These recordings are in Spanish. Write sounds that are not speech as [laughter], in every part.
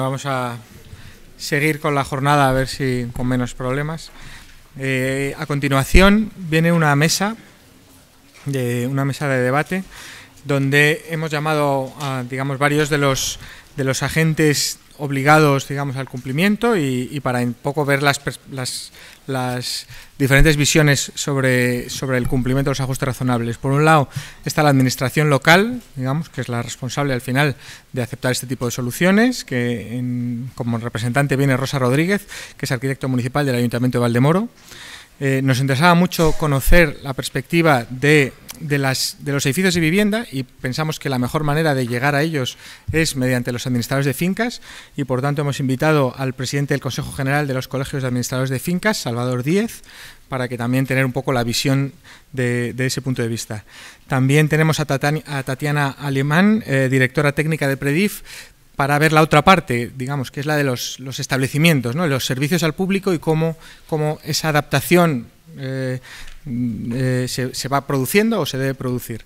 Vamos a seguir con la jornada a ver si con menos problemas. Eh, a continuación viene una mesa, de, una mesa de debate, donde hemos llamado a digamos, varios de los, de los agentes obligados digamos, al cumplimiento y, para un poco ver las, las las diferentes visiones sobre, sobre el cumplimiento de los ajustes razonables. Por un lado está la administración local, digamos, que es la responsable al final de aceptar este tipo de soluciones, que como representante viene Rosa Rodríguez, que es arquitecto municipal del Ayuntamiento de Valdemoro. Eh, nos interesaba mucho conocer la perspectiva de, los edificios de vivienda y pensamos que la mejor manera de llegar a ellos es mediante los administradores de fincas y por tanto hemos invitado al presidente del Consejo General de los Colegios de Administradores de Fincas, Salvador Díez, para que también tener un poco la visión de, ese punto de vista. También tenemos a, Tatiana Alemán, eh, directora técnica de Predif, para ver la otra parte, digamos, que es la de los, establecimientos, los servicios al público y cómo, cómo esa adaptación eh, eh, se, va produciendo o se debe producir.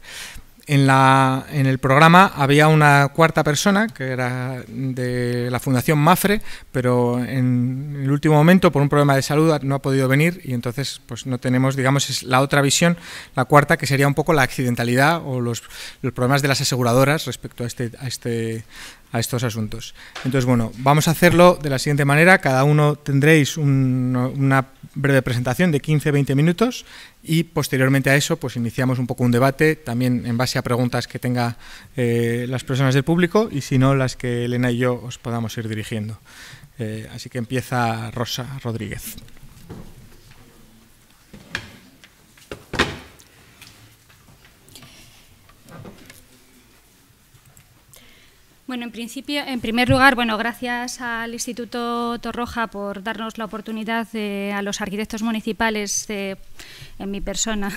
En, la, en el programa había una cuarta persona, que era de la Fundación Mafre, pero en el último momento, por un problema de salud, no ha podido venir y entonces pues no tenemos, digamos, la otra visión, la cuarta, que sería un poco la accidentalidad o los, problemas de las aseguradoras respecto a este, a este a estos asuntos. Entonces, bueno, vamos a hacerlo de la siguiente manera. Cada uno tendréis una breve presentación de 15-20 minutos y posteriormente a eso pues iniciamos un poco un debate también en base a preguntas que tenga eh, las personas del público y si no las que Elena y yo os podamos ir dirigiendo. Eh, así que empieza Rosa Rodríguez. Bueno, en principio, en primer lugar, bueno, gracias al Instituto Torroja por darnos la oportunidad a los arquitectos municipales, en mi persona,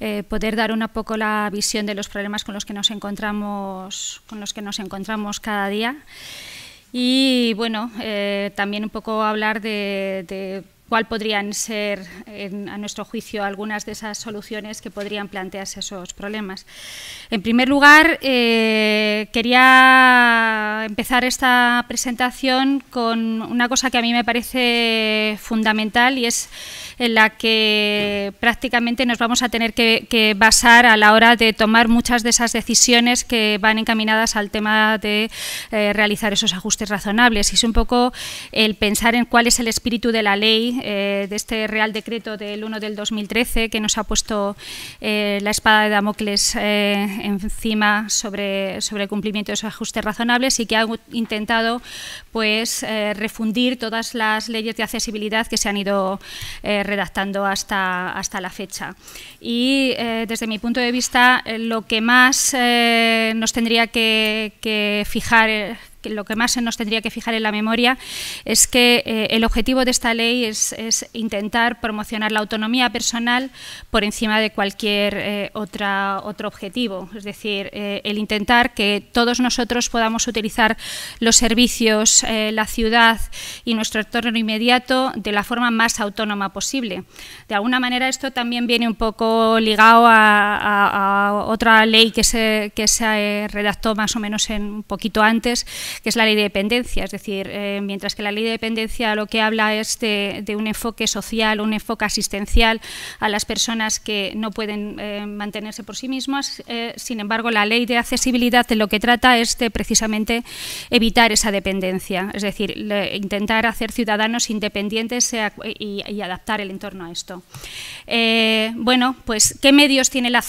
eh, poder dar un poco la visión de los problemas con los que nos encontramos, con los que nos encontramos cada día. Y bueno, eh, también un poco hablar de cuál podrían ser, a nuestro juicio, algunas de esas soluciones que podrían plantearse esos problemas. En primer lugar, eh, quería empezar esta presentación con una cosa que a mí me parece fundamental y es en la que prácticamente nos vamos a tener que, basar a la hora de tomar muchas de esas decisiones que van encaminadas al tema de eh, realizar esos ajustes razonables. Y es un poco el pensar en cuál es el espíritu de la ley eh, de este Real Decreto del 1 del 2013 que nos ha puesto eh, la espada de Damocles eh, encima sobre, sobre el cumplimiento de esos ajustes razonables y que ha intentado pues, refundir todas las leyes de accesibilidad que se han ido redactando hasta, hasta la fecha. Y desde mi punto de vista, lo que más nos tendría que fijar lo que más se nos tendría que fijar en la memoria es que eh, el objetivo de esta ley es, intentar promocionar la autonomía personal por encima de cualquier eh, otro objetivo. Es decir, eh, el intentar que todos nosotros podamos utilizar los servicios, la ciudad y nuestro entorno inmediato de la forma más autónoma posible. De alguna manera esto también viene un poco ligado a, otra ley que se, que se redactó más o menos un poquito antes, que es la ley de dependencia. Es decir, eh, mientras que la ley de dependencia lo que habla es de, un enfoque social, un enfoque asistencial a las personas que no pueden eh, mantenerse por sí mismas, eh, sin embargo, la ley de accesibilidad de lo que trata es de precisamente evitar esa dependencia, es decir, intentar hacer ciudadanos independientes y, adaptar el entorno a esto. bueno, pues, ¿qué medios tiene la,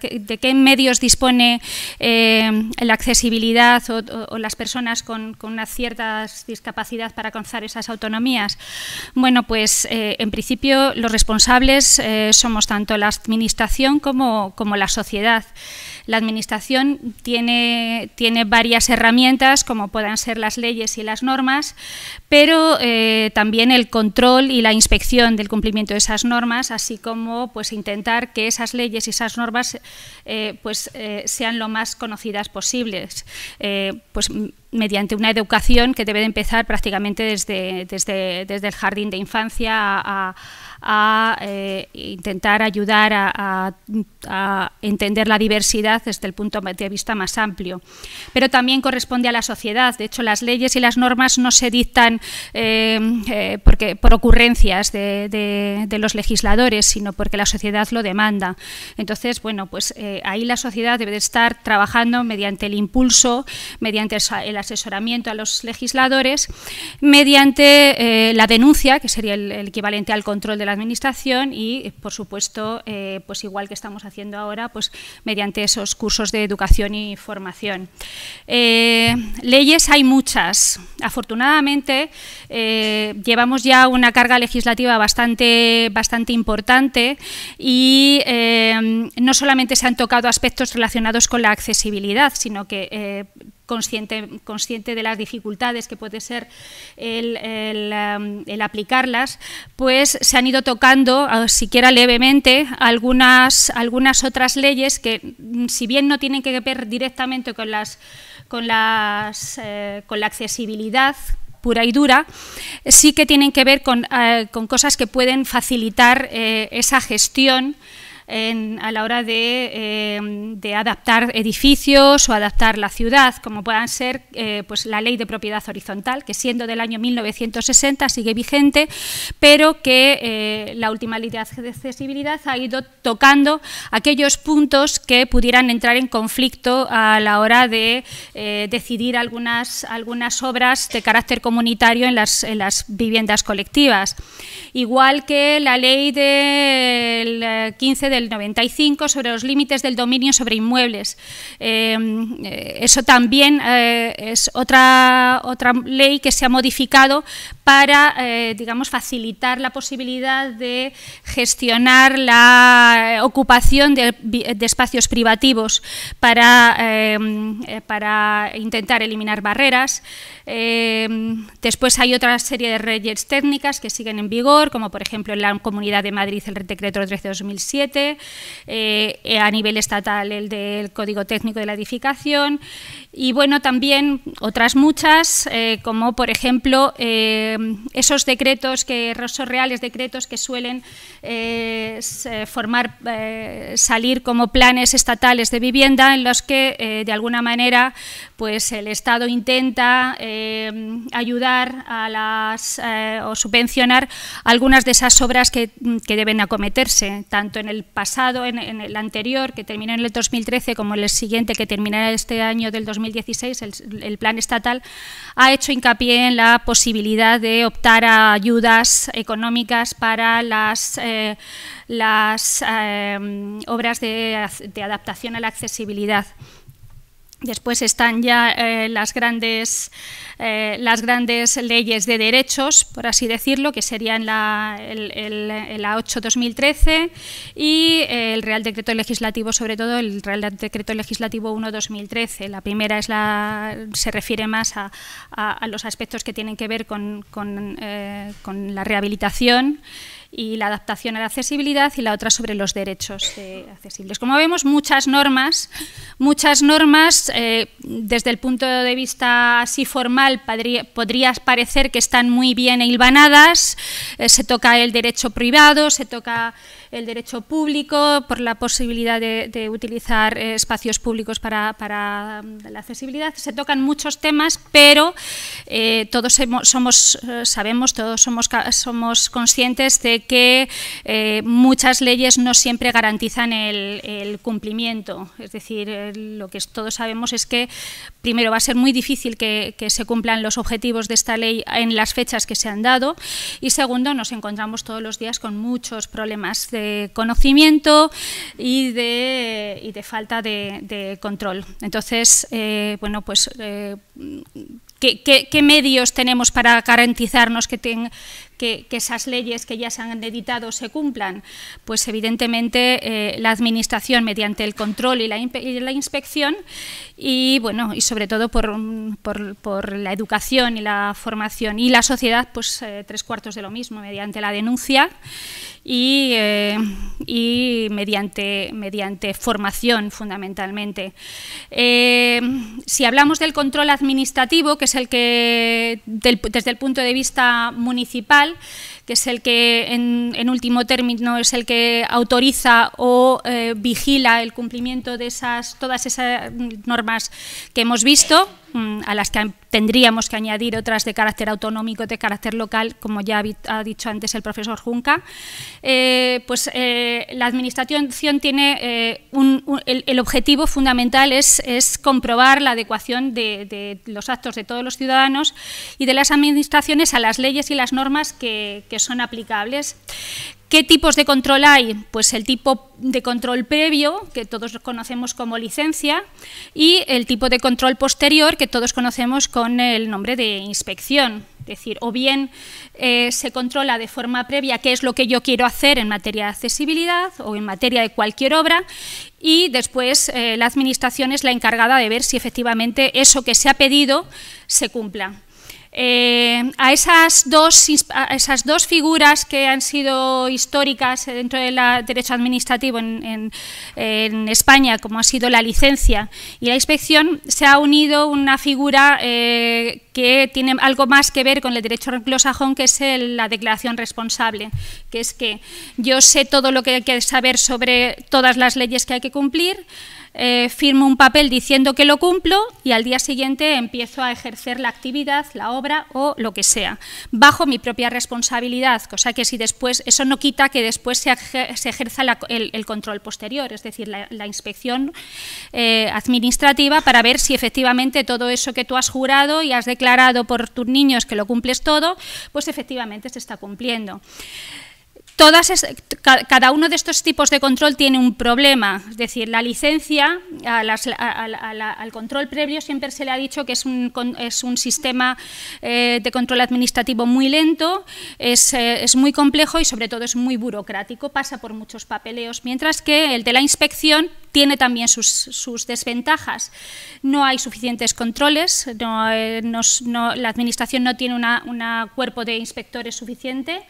de qué medios dispone la accesibilidad o o, las personas con, una cierta discapacidad para alcanzar esas autonomías? Bueno, pues eh, en principio los responsables eh, somos tanto la administración como la sociedad. La Administración tiene, tiene varias herramientas, como puedan ser las leyes y las normas, pero eh, también el control y la inspección del cumplimiento de esas normas, así como pues, intentar que esas leyes y esas normas eh, pues, eh, sean lo más conocidas posibles. pues, mediante una educación que debe de empezar prácticamente desde, desde, el jardín de infancia a, eh, intentar ayudar a, entender la diversidad desde el punto de vista más amplio. Pero también corresponde a la sociedad. De hecho, las leyes y las normas no se dictan eh, eh, porque, por ocurrencias de, los legisladores, sino porque la sociedad lo demanda. Entonces, bueno, pues ahí la sociedad debe estar trabajando mediante el impulso, mediante el asesoramiento a los legisladores mediante eh, la denuncia, que sería el, equivalente al control de la Administración y, por supuesto, eh, pues igual que estamos haciendo ahora, pues mediante esos cursos de educación y formación. Eh, leyes hay muchas. Afortunadamente, llevamos ya una carga legislativa bastante, bastante importante y no solamente se han tocado aspectos relacionados con la accesibilidad, sino que consciente, consciente de las dificultades que puede ser el, um, aplicarlas, pues se han ido tocando, ah, siquiera levemente, algunas, algunas otras leyes que, mm, si bien no tienen que ver directamente con, las, con, las, eh, con la accesibilidad, pura y dura, sí que tienen que ver con, eh, cosas que pueden facilitar eh, esa gestión a la hora em, de, adaptar edificios o adaptar la ciudad, como puedan ser eh, pues la ley de propiedad horizontal, que siendo del año 1960 sigue vigente, pero que eh, la última ley de accesibilidad ha ido tocando aquellos puntos que pudieran entrar en conflicto a la hora de eh, decidir algunas, algunas obras de carácter comunitario en las, viviendas colectivas. Igual que la ley del 15 de del 95 sobre los límites del dominio sobre inmuebles. Eh, eh, eso también eh, es otra, otra ley que se ha modificado para, eh, digamos, facilitar la posibilidad de gestionar la ocupación de, espacios privativos, para, eh, eh, para, intentar eliminar barreras. después hay otra serie de leyes técnicas que siguen en vigor, como por ejemplo en la Comunidad de Madrid el Decreto 13 2007, a nivel estatal el del Código Técnico de la Edificación y, bueno, también otras muchas, como por ejemplo Em, esos decretos, que, esos reales decretos que suelen eh, eh, formar, eh, salir como planes estatales de vivienda en los que, de alguna manera, pues el Estado intenta em, ayudar a las, o subvencionar algunas de esas obras que, deben acometerse, tanto en el pasado, en, el anterior, que terminó en el 2013, como en el siguiente, que terminará este año del 2016, el, el plan estatal, ha hecho hincapié en la posibilidad de optar a ayudas económicas para las, eh, eh, obras de adaptación a la accesibilidad. Después están ya eh, las, grandes, eh, las grandes leyes de derechos, por así decirlo, que serían la, el, 8 2013 y eh, el Real Decreto Legislativo, sobre todo el Real Decreto Legislativo 1-2013. La primera es la, se refiere más a, los aspectos que tienen que ver con, con la rehabilitación y la adaptación a la accesibilidad y la otra sobre los derechos eh, accesibles. Como vemos, muchas normas, muchas normas eh, desde el punto de vista así formal podría, parecer que están muy bien hilvanadas, eh, se toca el derecho privado, se toca el derecho público, por la posibilidad de, utilizar eh, espacios públicos para, mm, la accesibilidad. Se tocan muchos temas, pero eh, todos somos, eh, sabemos, todos somos, somos conscientes de que muchas leyes no siempre garantizan el, cumplimiento. Es decir, lo que todos sabemos es que primero va a ser muy difícil que, que se cumplan los objetivos de esta ley en las fechas que se han dado y segundo nos encontramos todos los días con muchos problemas de conocimiento y de, y de falta de, control. Entonces, eh, bueno, pues... Eh, ¿qué, medios tenemos para garantizarnos que, que, esas leyes que ya se han editado se cumplan? Pues evidentemente eh, la Administración mediante el control y la, inspección y, bueno, y sobre todo por, la educación y la formación y la sociedad, pues eh, tres cuartos de lo mismo, mediante la denuncia y, eh, mediante, mediante formación fundamentalmente. si hablamos del control administrativo, que es el que desde el punto de vista municipal que es el que en, último término es el que autoriza o eh, vigila el cumplimiento de esas, todas esas normas que hemos visto. Mm, a las que tendríamos que añadir otras de carácter autonómico, de carácter local, como ya ha dicho antes el profesor Junca, eh, pues eh, la Administración tiene eh, el, objetivo fundamental es, comprobar la adecuación de, los actos de todos los ciudadanos y de las Administraciones a las leyes y las normas que son aplicables. ¿Qué tipos de control hay? Pues el tipo de control previo, que todos conocemos como licencia, y el tipo de control posterior, que todos conocemos con el nombre de inspección. Es decir, o bien eh, se controla de forma previa qué es lo que yo quiero hacer en materia de accesibilidad o en materia de cualquier obra, y después eh, la Administración es la encargada de ver si efectivamente eso que se ha pedido se cumpla. Eh, a, esas dos, esas dos, figuras que han sido históricas dentro del derecho administrativo en, España, como ha sido la licencia y la inspección, se ha unido una figura eh, que tiene algo más que ver con el derecho anglosajón, que es la declaración responsable, que es que yo sé todo lo que hay que saber sobre todas las leyes que hay que cumplir, eh, firmo un papel diciendo que lo cumplo y al día siguiente empiezo a ejercer la actividad, la obra o lo que sea, bajo mi propia responsabilidad, cosa que si después, eso no quita que después se, ejerza el, control posterior, es decir, la, inspección eh, administrativa para ver si efectivamente todo eso que tú has jurado y has declarado por tus niños que lo cumples todo, pues efectivamente se está cumpliendo cada uno de estos tipos de control tiene un problema, es decir, la licencia al control previo siempre se le ha dicho que es un, sistema eh, de control administrativo muy lento, eh, es, muy complejo y sobre todo es muy burocrático, pasa por muchos papeleos, mientras que el de la inspección tiene también sus, desventajas. No hay suficientes controles, eh, la Administración no tiene un cuerpo de inspectores suficiente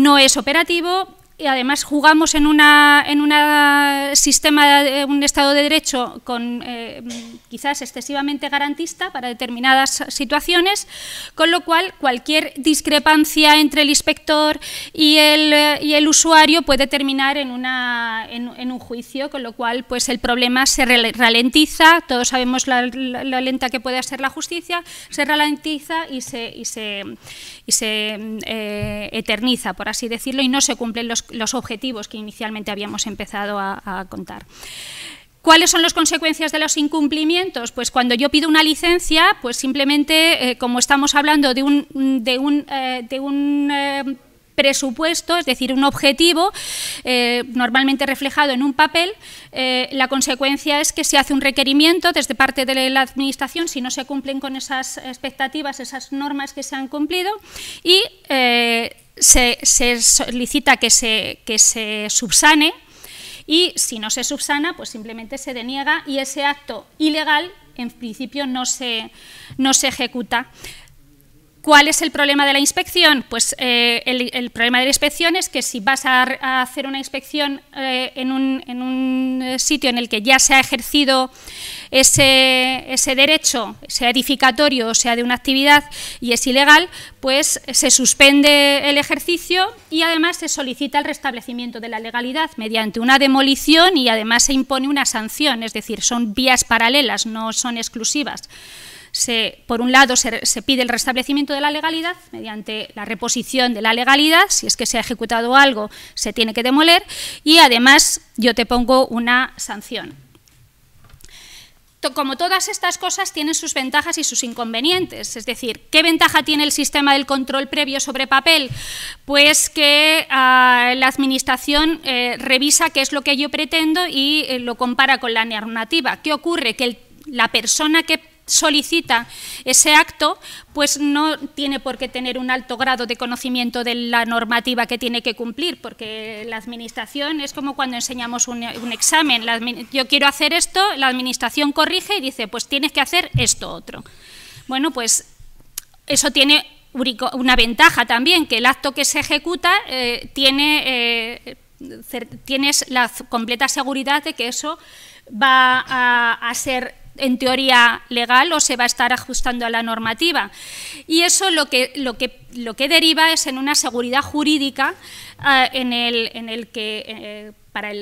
no es operativo y además jugamos en una en un sistema eh, un estado de derecho con eh, quizás excesivamente garantista para determinadas situaciones con lo cual cualquier discrepancia entre el inspector y el, eh, y el usuario puede terminar en una en, un juicio con lo cual pues el problema se ralentiza todos sabemos la, lenta que puede ser la justicia se ralentiza y se y se, y se eterniza por así decirlo y no se cumplen los los objetivos que inicialmente habíamos empezado a, contar. ¿Cuáles son las consecuencias de los incumplimientos? Pues cuando yo pido una licencia, pues simplemente, eh, como estamos hablando de un, de un, eh, de un eh, presupuesto, es decir, un objetivo normalmente reflejado en un papel, la consecuencia es que se hace un requerimiento desde parte de la Administración si no se cumplen con esas expectativas, esas normas que se han cumplido y se, solicita que se, subsane y si no se subsana, pues simplemente se deniega y ese acto ilegal en principio no se ejecuta. ¿Cuál es el problema de la inspección? Pues eh, el, problema de la inspección es que si vas a, hacer una inspección eh, en, un, eh, sitio en el que ya se ha ejercido ese, ese derecho, sea edificatorio o sea de una actividad y es ilegal, pues se suspende el ejercicio y además se solicita el restablecimiento de la legalidad mediante una demolición y además se impone una sanción, es decir, son vías paralelas, no son exclusivas por un lado, se, pide el restablecimiento de la legalidad mediante la reposición de la legalidad, si es que se ha ejecutado algo, se tiene que demoler, y además yo te pongo una sanción. Como todas estas cosas tienen sus ventajas y sus inconvenientes, es decir, ¿qué ventaja tiene el sistema del control previo sobre papel? Pues que ah, la Administración eh, revisa qué es lo que yo pretendo y eh, lo compara con la normativa. ¿Qué ocurre? Que la persona que solicita ese acto, pues no tiene por qué tener un alto grado de conocimiento de la normativa que tiene que cumplir, porque la Administración es como cuando enseñamos un, examen. yo quiero hacer esto, la Administración corrige y dice, pues tienes que hacer esto otro. Bueno, pues eso tiene una ventaja también, que el acto que se ejecuta eh, tiene, eh, tienes la completa seguridad de que eso va a, a ser en teoría legal o se va a estar ajustando a la normativa. Y eso lo que, lo que, lo que deriva es en una seguridad jurídica eh, en, el, en, el, que eh, para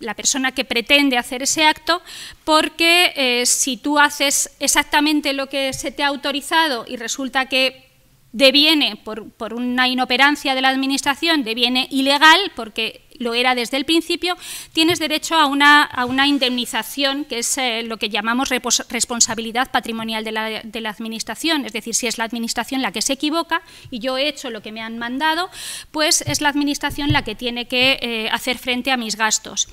la persona que pretende hacer ese acto, porque eh, si tú haces exactamente lo que se te ha autorizado y resulta que deviene, por, por, una inoperancia de la Administración, deviene ilegal, porque lo era desde el principio, tienes derecho a una, una indemnización, que es eh, lo que llamamos responsabilidad patrimonial de la, Administración. Es decir, si es la Administración la que se equivoca y yo he hecho lo que me han mandado, pues es la Administración la que tiene que eh, hacer frente a mis gastos.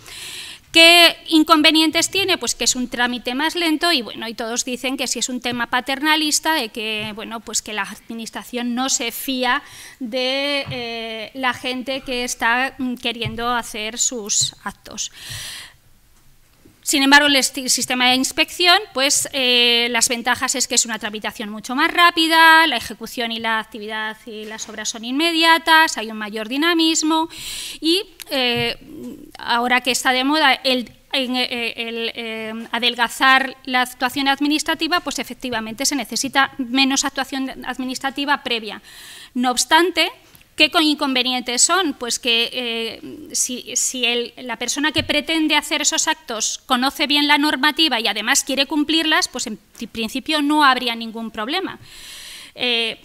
¿Qué inconvenientes tiene? Pues que es un trámite más lento y bueno, y todos dicen que si es un tema paternalista, de que bueno, pues que la administración no se fía de eh, la gente que está mm, queriendo hacer sus actos. Sin embargo, el sistema de inspección, pues eh, las ventajas es que es una tramitación mucho más rápida, la ejecución y la actividad y las obras son inmediatas, hay un mayor dinamismo y eh, ahora que está de moda el, eh, adelgazar la actuación administrativa, pues efectivamente se necesita menos actuación administrativa previa. No obstante, ¿Qué inconvenientes son? Pues que eh, si, la persona que pretende hacer esos actos conoce bien la normativa y además quiere cumplirlas, pues en principio no habría ningún problema. Eh,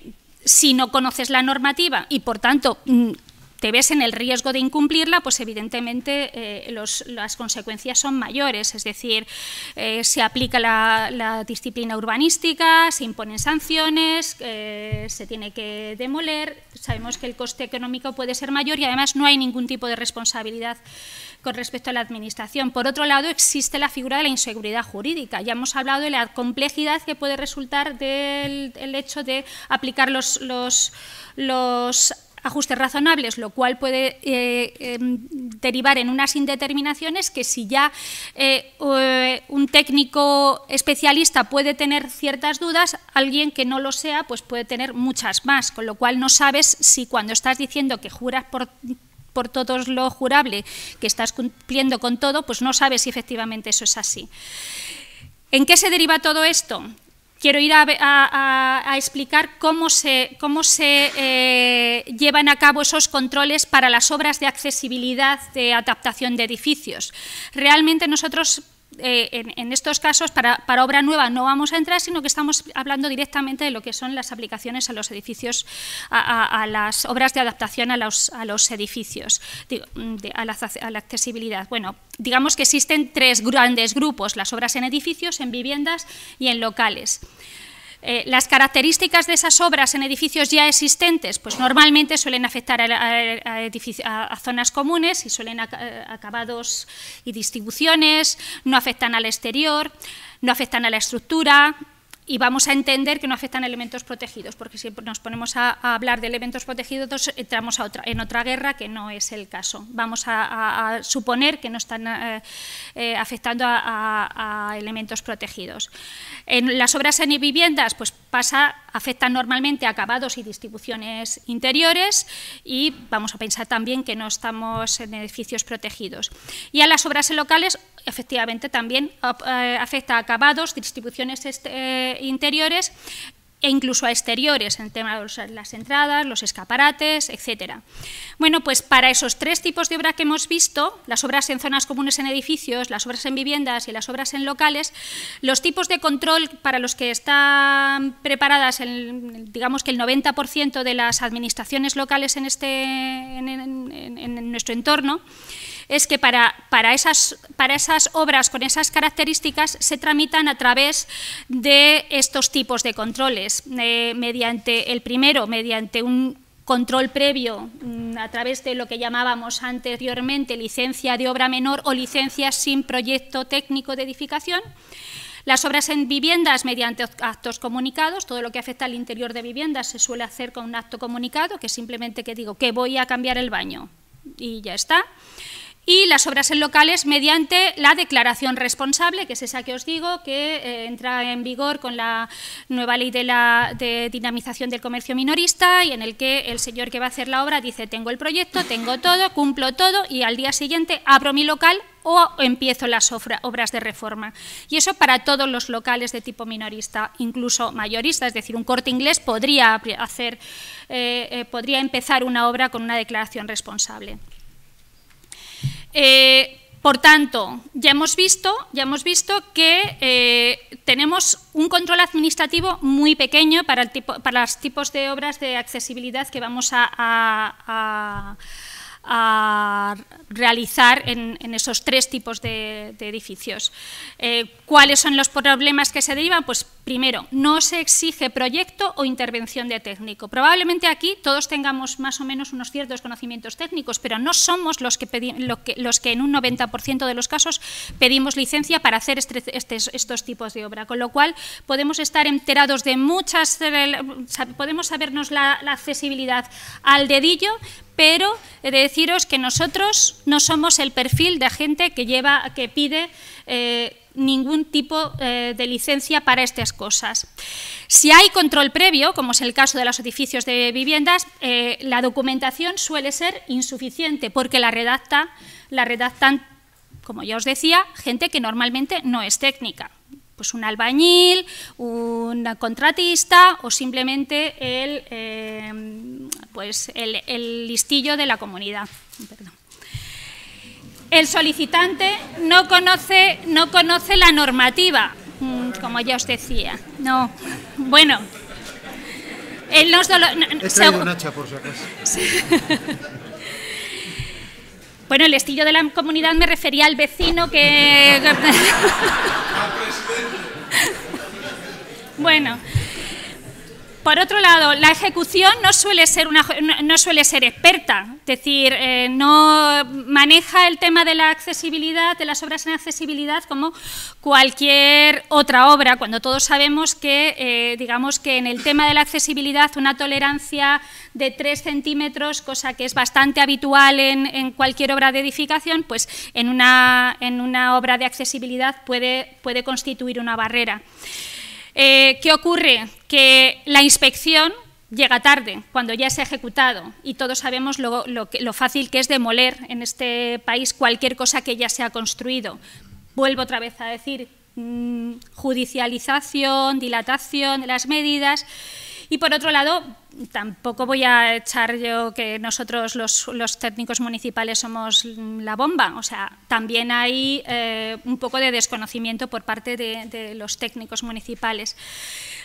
si no conoces la normativa y, por tanto, mm, te ves en el riesgo de incumplirla, pues evidentemente eh, las consecuencias son mayores, es decir, eh, se aplica la, disciplina urbanística, se imponen sanciones, eh, se tiene que demoler, sabemos que el coste económico puede ser mayor y además no hay ningún tipo de responsabilidad con respecto a la Administración. Por otro lado, existe la figura de la inseguridad jurídica. Ya hemos hablado de la complejidad que puede resultar del hecho de aplicar los, los, los ajustes razonables, lo cual puede eh, em, derivar en unas indeterminaciones que si ya eh, eh, un técnico especialista puede tener ciertas dudas, alguien que no lo sea pues puede tener muchas más, con lo cual no sabes si cuando estás diciendo que juras por por todos lo jurable, que estás cumpliendo con todo, pues no sabes si efectivamente eso es así. ¿En qué se deriva todo esto? quiero ir a, explicar cómo se, eh, llevan a cabo esos controles para las obras de accesibilidad de adaptación de edificios. Realmente nosotros eh, en, estos casos, para, obra nueva no vamos a entrar, sino que estamos hablando directamente de lo que son las aplicaciones a los edificios, a, las obras de adaptación a los, edificios, mm, a, la, a la accesibilidad. Bueno, digamos que existen tres grandes grupos, las obras en edificios, en viviendas y en locales. Eh, las características de esas obras en edificios ya existentes, pues normalmente suelen afectar a, a zonas comunes y suelen eh, acabados y distribuciones, no afectan al exterior, no afectan a la estructura, y vamos a entender que no afectan elementos protegidos, porque si nos ponemos a, hablar de elementos protegidos entramos otra, en otra guerra que no es el caso. Vamos a, suponer que no están eh, eh, afectando a, elementos protegidos. En las obras en viviendas, pues pasa, afectan normalmente acabados y distribuciones interiores y vamos a pensar también que no estamos en edificios protegidos. Y a las obras en locales, efectivamente también eh, afecta a acabados, distribuciones eh, interiores e incluso a exteriores, en tema de las entradas, los escaparates, etc. Bueno, pues para esos tres tipos de obra que hemos visto, las obras en zonas comunes en edificios, las obras en viviendas y las obras en locales, los tipos de control para los que están preparadas, el, digamos que el 90% de las administraciones locales en, este, en nuestro entorno, es que para, para, esas, para esas obras con esas características se tramitan a través de estos tipos de controles, eh, mediante el primero, mediante un control previo mm, a través de lo que llamábamos anteriormente licencia de obra menor o licencia sin proyecto técnico de edificación. Las obras en viviendas mediante actos comunicados, todo lo que afecta al interior de viviendas se suele hacer con un acto comunicado, que simplemente que digo que voy a cambiar el baño y ya está y las obras en locales mediante la declaración responsable, que es esa que os digo, que eh, entra en vigor con la nueva ley de, la, dinamización del comercio minorista y en el que el señor que va a hacer la obra dice tengo el proyecto, tengo todo, cumplo todo y al día siguiente abro mi local o empiezo las obras de reforma. Y eso para todos los locales de tipo minorista, incluso mayorista, es decir, un corte inglés podría, hacer, eh, eh, podría empezar una obra con una declaración responsable. Eh, por tanto, ya hemos visto, ya hemos visto que eh, tenemos un control administrativo muy pequeño para, los tipos de obras de accesibilidad que vamos a, realizar en, esos tres tipos de, edificios. Eh, ¿Cuáles son los problemas que se derivan? Pues Primero, no se exige proyecto o intervención de técnico. Probablemente aquí todos tengamos más o menos unos ciertos conocimientos técnicos, pero no somos los que, los que en un 90% de los casos pedimos licencia para hacer este, este, estos tipos de obra. Con lo cual, podemos estar enterados de muchas, podemos sabernos la, accesibilidad al dedillo, pero deciros que nosotros no somos el perfil de gente que, lleva, que pide... Eh, ningún tipo eh, de licencia para estas cosas. Si hay control previo, como es el caso de los edificios de viviendas, eh, la documentación suele ser insuficiente porque la, redacta, la redactan, como ya os decía, gente que normalmente no es técnica. Pues un albañil, un contratista o simplemente el, eh, pues el, listillo de la comunidad el solicitante no conoce, no conoce la normativa, mm, como ya os decía. No, bueno. Él nos He un hacha, por si acaso. [laughs] Bueno, el estilo de la comunidad me refería al vecino que... [laughs] [laughs] bueno, por otro lado, la ejecución no suele ser, una, no, suele ser experta, es decir, eh, no maneja el tema de la accesibilidad, de las obras en accesibilidad, como cualquier otra obra, cuando todos sabemos que, eh, digamos que en el tema de la accesibilidad, una tolerancia de 3 centímetros, cosa que es bastante habitual en, cualquier obra de edificación, pues en una, en una obra de accesibilidad puede, puede constituir una barrera. Eh, ¿Qué ocurre? Que la inspección llega tarde, cuando ya se ha ejecutado, y todos sabemos lo, fácil que es demoler en este país cualquier cosa que ya se ha construido. Vuelvo otra vez a decir, mm, judicialización, dilatación de las medidas, y por otro lado, tampoco voy a echar yo que nosotros los, técnicos municipales somos la bomba. O sea, también hay eh, un poco de desconocimiento por parte de, los técnicos municipales.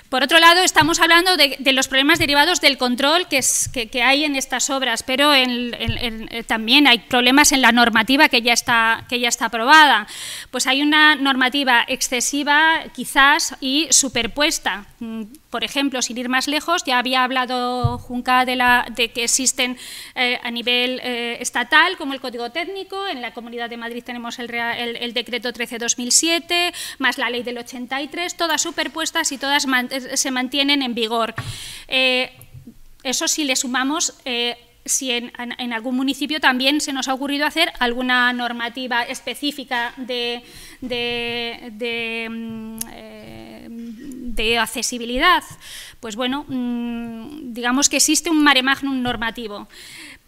Por otro lado, estamos hablando de, los problemas derivados del control que, hay en estas obras, pero eh, también hay problemas en la normativa que ya, está, que ya está aprobada. Pues hay una normativa excesiva, quizás, y superpuesta mm, por ejemplo, sin ir más lejos, ya había hablado Junca de, la, de que existen eh, a nivel eh, estatal, como el Código Técnico, en la Comunidad de Madrid tenemos el, Decreto 13-2007, más la Ley del 83, todas superpuestas y todas eh, se mantienen en vigor. eso si le sumamos si en, algún municipio también se nos ha ocurrido hacer alguna normativa específica de, mm, de accesibilidad, pues bueno, mm, digamos que existe un mare magnum normativo.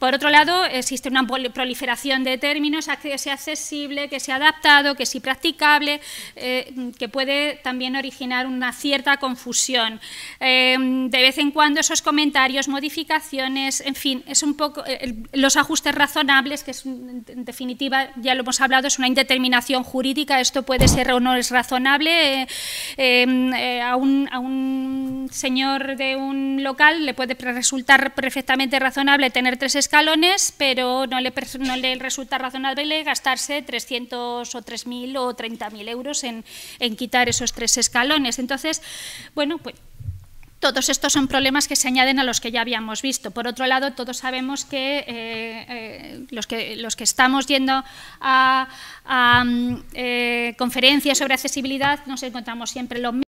Por otro lado, existe una proliferación de términos que sea accesible, que sea adaptado, que sea practicable, eh, que puede también originar una cierta confusión. Em, de vez en cuando esos comentarios, modificaciones, en fin, es un poco eh, los ajustes razonables, que es, en definitiva, ya lo hemos hablado, es una indeterminación jurídica, esto puede ser o no es razonable. Eh, em, a un, señor de un local le puede resultar perfectamente razonable tener tres escalones, pero no le, no le resulta razonable gastarse 300 o 3.000 o 30.000 euros en, quitar esos tres escalones. Entonces, bueno, pues todos estos son problemas que se añaden a los que ya habíamos visto. Por otro lado, todos sabemos que, eh, eh, los, que los que estamos yendo a, mm, eh, conferencias sobre accesibilidad nos encontramos siempre los mismos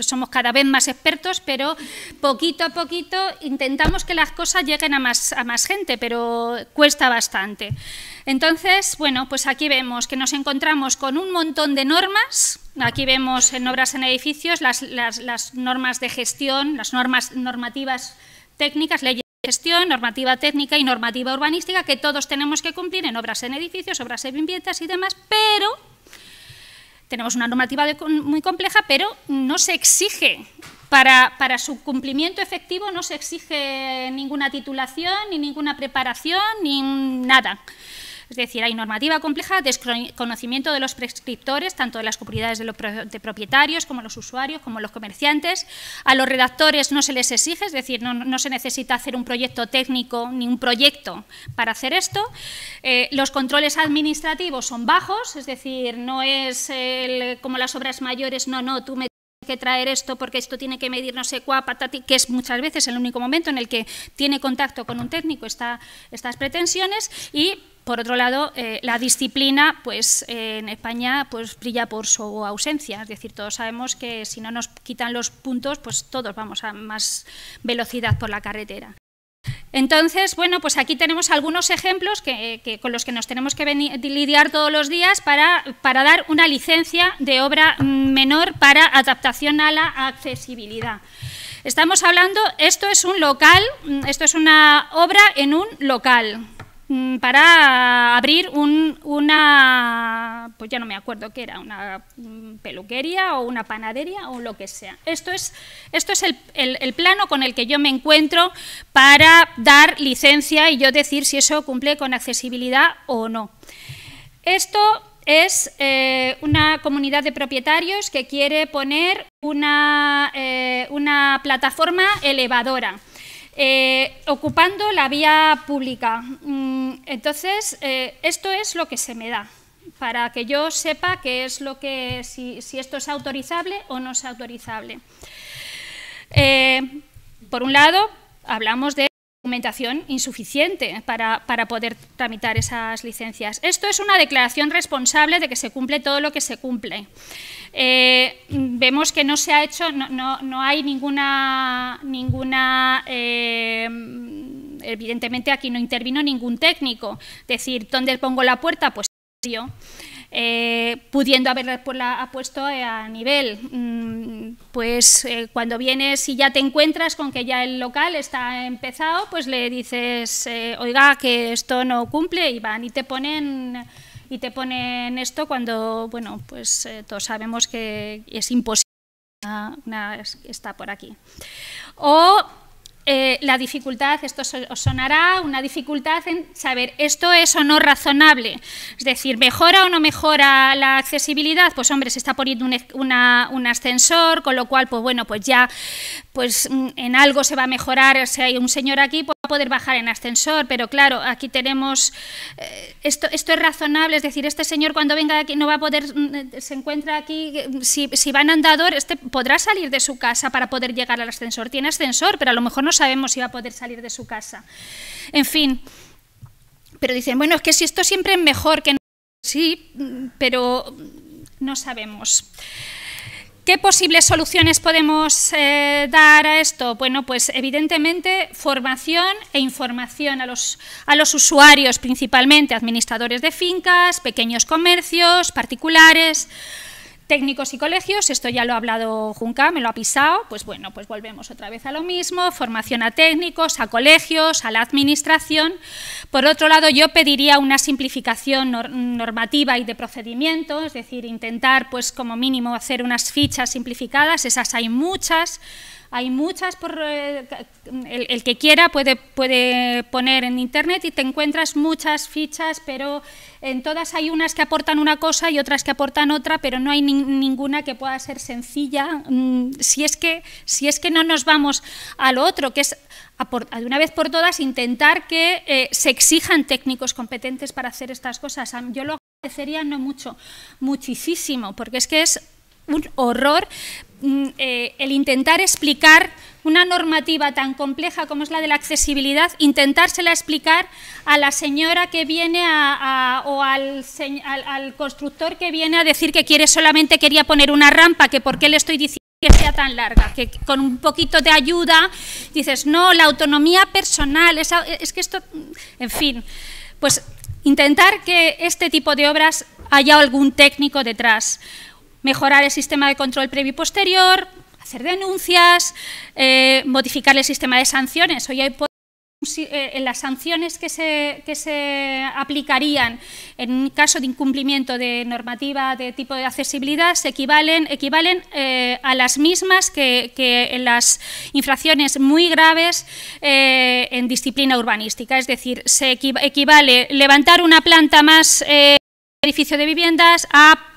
somos cada vez más expertos, pero poquito a poquito intentamos que las cosas lleguen a más, a más gente, pero cuesta bastante. Entonces, bueno, pues aquí vemos que nos encontramos con un montón de normas, Aquí vemos en obras en edificios las, las, normas de gestión, las normas normativas técnicas, leyes de gestión, normativa técnica y normativa urbanística que todos tenemos que cumplir en obras en edificios, obras en viviendas y demás, pero tenemos una normativa muy compleja, pero no se exige, para, para, su cumplimiento efectivo no se exige ninguna titulación, ni ninguna preparación, ni nada. Es decir, hay normativa compleja, desconocimiento de los prescriptores, tanto de las comunidades de, los propietarios como los usuarios, como los comerciantes. A los redactores no se les exige, es decir, no, se necesita hacer un proyecto técnico ni un proyecto para hacer esto. Eh, los controles administrativos son bajos, es decir, no es como las obras mayores, no, no, tú me que traer esto porque esto tiene que medir no sé cuá, patati, que es muchas veces el único momento en el que tiene contacto con un técnico esta, estas pretensiones y por otro lado, eh, la disciplina, pues en España, pues brilla por su ausencia. Es decir, todos sabemos que si no nos quitan los puntos, pues todos vamos a más velocidad por la carretera. Entonces, bueno, pues aquí tenemos algunos ejemplos con los que nos tenemos que lidiar todos los días para, para, dar una licencia de obra mm, menor para adaptación a la accesibilidad. Estamos hablando, esto es un local, mm, esto es una obra en un local. Mm, para abrir una, pues ya no me acuerdo qué era, una mm, peluquería o una panadería o lo que sea. Esto es, esto es el, plano con el que yo me encuentro para dar licencia y yo decir si eso cumple con accesibilidad o no. Esto es eh, una comunidad de propietarios que quiere poner una, eh, una plataforma elevadora. Eh, ocupando la vía pública. Mm, entonces, eh, esto es lo que se me da, para que yo sepa qué es lo que, si, esto es autorizable o no es autorizable. Eh, por un lado, hablamos de documentación insuficiente para, poder tramitar esas licencias. Esto es una declaración responsable de que se cumple todo lo que se cumple. Eh, vemos que no se ha hecho, no, hay ninguna, ninguna eh, evidentemente aquí no intervino ningún técnico, decir, ¿dónde pongo la puerta? Pues yo. Eh, pudiendo haberla puesto eh, a nivel. Mm, pues eh, cuando vienes y ya te encuentras con que ya el local está empezado, pues le dices, oiga, que esto no cumple y van y te ponen y te ponen esto cuando, bueno, pues todos sabemos que es imposible nada está por aquí. O eh, la dificultad, esto os sonará, una dificultad en saber esto es o no razonable. Es decir, ¿mejora o no mejora la accesibilidad? Pues hombre, se está poniendo un ascensor, con lo cual, pues bueno, pues ya pues mm, en algo se va a mejorar, si hay un señor aquí, pues va a poder bajar en ascensor, pero claro, aquí tenemos, eh, esto, esto es razonable, es decir, este señor cuando venga aquí no va a poder, mm, eh, se encuentra aquí, eh, si, si va en andador, este podrá salir de su casa para poder llegar al ascensor, tiene ascensor, pero a lo mejor no sabemos si va a poder salir de su casa. En fin, pero dicen, bueno, es que si esto siempre es mejor que no, sí, mm, pero no sabemos. ¿Qué posibles soluciones podemos eh, dar a esto? Bueno, pues evidentemente formación e información a los usuarios, principalmente administradores de fincas, pequeños comercios, particulares, Técnicos y colegios, esto ya lo ha hablado Junca, me lo ha pisado, pues bueno, pues volvemos otra vez a lo mismo, formación a técnicos, a colegios, a la administración. Por otro lado, yo pediría una simplificación normativa y de procedimiento, es decir, intentar pues como mínimo hacer unas fichas simplificadas, esas hay muchas, hay muchas por eh, el, que quiera puede, puede poner en internet y te encuentras muchas fichas, pero en todas hay unas que aportan una cosa y otras que aportan otra, pero no hay ninguna que pueda ser sencilla, mm, si, es que, si es que no nos vamos a lo otro, que es de una vez por todas intentar que eh, se exijan técnicos competentes para hacer estas cosas. Yo lo agradecería no mucho, muchísimo, porque es que es un horror mm, eh, el intentar explicar una normativa tan compleja como es la de la accesibilidad, intentársela explicar a la señora que viene o al, al, constructor que viene a decir que quiere solamente quería poner una rampa, que por qué le estoy diciendo que sea tan larga, que con un poquito de ayuda dices, no, la autonomía personal, es que esto, mm, en fin, pues intentar que este tipo de obras haya algún técnico detrás mejorar el sistema de control previo y posterior, hacer denuncias, eh, modificar el sistema de sanciones. Hoy hay eh, en las sanciones que se, que se aplicarían en caso de incumplimiento de normativa de tipo de accesibilidad se equivalen, equivalen eh, a las mismas que, que, en las infracciones muy graves en disciplina urbanística. Es decir, se equivale levantar una planta más edificio de viviendas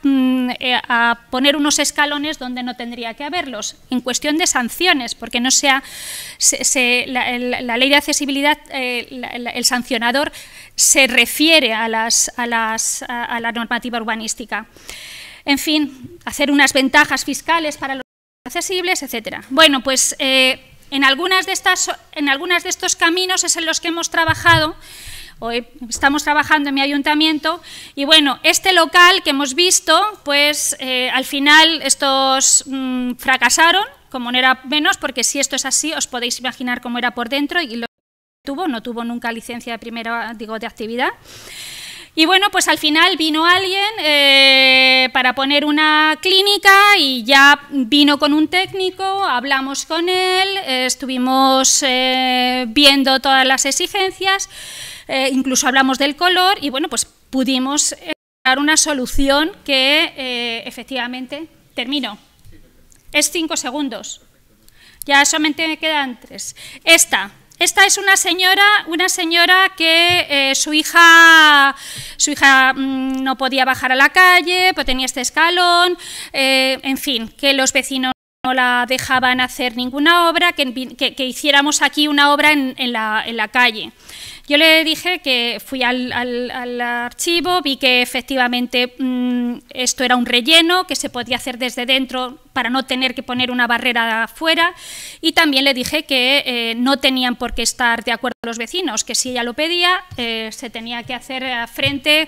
mm, eh, a, poner unos escalones donde no tendría que haberlos, en cuestión de sanciones, porque no sea la, ley de accesibilidad, eh, el sancionador se refiere a, las, a, la normativa urbanística. En fin, hacer unas ventajas fiscales para los accesibles, etcétera. Bueno, pues eh, en, algunas de estas, en algunas de estos caminos es en los que hemos trabajado hoy estamos trabajando en mi ayuntamiento y bueno, este local que hemos visto, pues eh, al final estos mm, fracasaron, como no era menos, porque si esto es así os podéis imaginar cómo era por dentro y lo tuvo, no tuvo nunca licencia de primera, digo, de actividad. Y bueno, pues al final vino alguien eh, para poner una clínica y ya vino con un técnico, hablamos con él, estuvimos eh, viendo todas las exigencias eh, incluso hablamos del color y bueno, pues pudimos encontrar eh, una solución que eh, efectivamente termino. Es cinco segundos. Ya solamente me quedan tres. Esta, esta es una señora, una señora que su hija, su hija mm, no podía bajar a la calle, pues tenía este escalón, en fin, que los vecinos no la dejaban hacer ninguna obra, que, hiciéramos aquí una obra la, en la calle. Yo le dije que fui al, archivo, vi que efectivamente mm, esto era un relleno, que se podía hacer desde dentro para no tener que poner una barrera afuera y también le dije que eh, no tenían por qué estar de acuerdo los vecinos, que si ella lo pedía eh, se tenía que hacer frente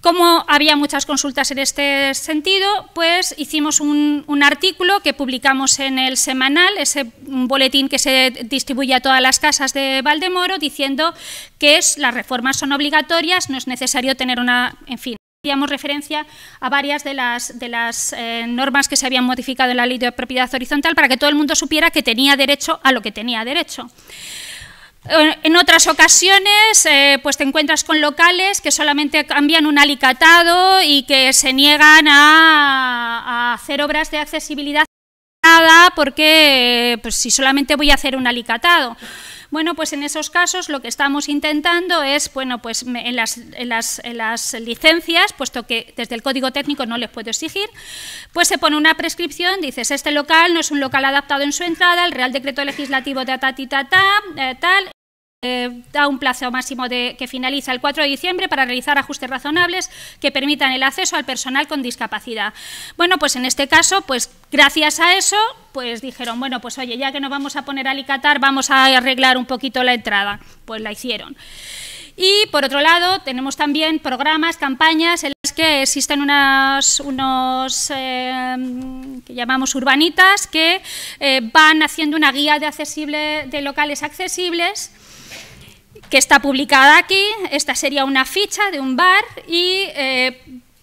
como había muchas consultas en este sentido, pues hicimos un, artículo que publicamos en el semanal, ese boletín que se distribuye a todas las casas de Valdemoro, diciendo que las reformas son obligatorias, no es necesario tener una, en fin. Hacíamos referencia a varias de las, de las eh, normas que se habían modificado en la ley de propiedad horizontal para que todo el mundo supiera que tenía derecho a lo que tenía derecho. En otras ocasiones, eh, pues te encuentras con locales que solamente cambian un alicatado y que se niegan a, hacer obras de accesibilidad porque pues si solamente voy a hacer un alicatado. Bueno, pues en esos casos lo que estamos intentando es, bueno, pues en las, licencias, puesto que desde el código técnico no les puedo exigir, pues se pone una prescripción, dices, este local no es un local adaptado en su entrada, el Real Decreto Legislativo de ta, ta, ta, ta eh, tal, eh, da un plazo máximo de, que finaliza el 4 de diciembre para realizar ajustes razonables que permitan el acceso al personal con discapacidad. Bueno, pues en este caso, pues gracias a eso, pues dijeron, bueno, pues oye, ya que nos vamos a poner a alicatar, vamos a arreglar un poquito la entrada. Pues la hicieron. Y por otro lado, tenemos también programas, campañas en las que existen unas, unos eh, que llamamos urbanitas que eh, van haciendo una guía de, accesible, de locales accesibles que está publicada aquí. Esta sería una ficha de un bar y eh,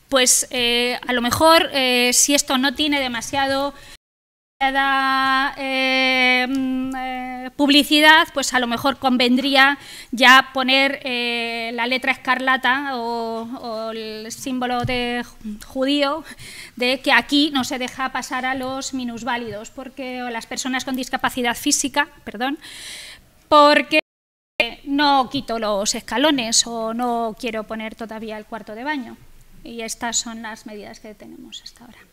pues eh, a lo mejor eh, si esto no tiene demasiado mm, publicidad, pues a lo mejor convendría ya poner la letra escarlata o, el símbolo de judío de que aquí no se deja pasar a los minusválidos porque o las personas con discapacidad física, perdón, porque no quito los escalones o no quiero poner todavía el cuarto de baño. Y estas son las medidas que tenemos hasta ahora.